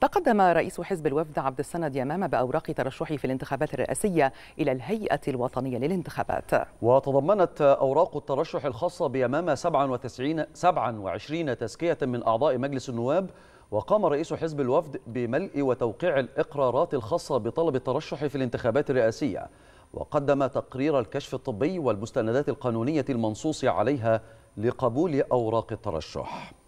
تقدم رئيس حزب الوفد عبد السند يمامة بأوراق ترشحه في الانتخابات الرئاسية إلى الهيئة الوطنية للانتخابات وتضمنت أوراق الترشح الخاصة بيمامة 97, 27 تزكية من أعضاء مجلس النواب وقام رئيس حزب الوفد بملء وتوقيع الإقرارات الخاصة بطلب الترشح في الانتخابات الرئاسية وقدم تقرير الكشف الطبي والمستندات القانونية المنصوص عليها لقبول أوراق الترشح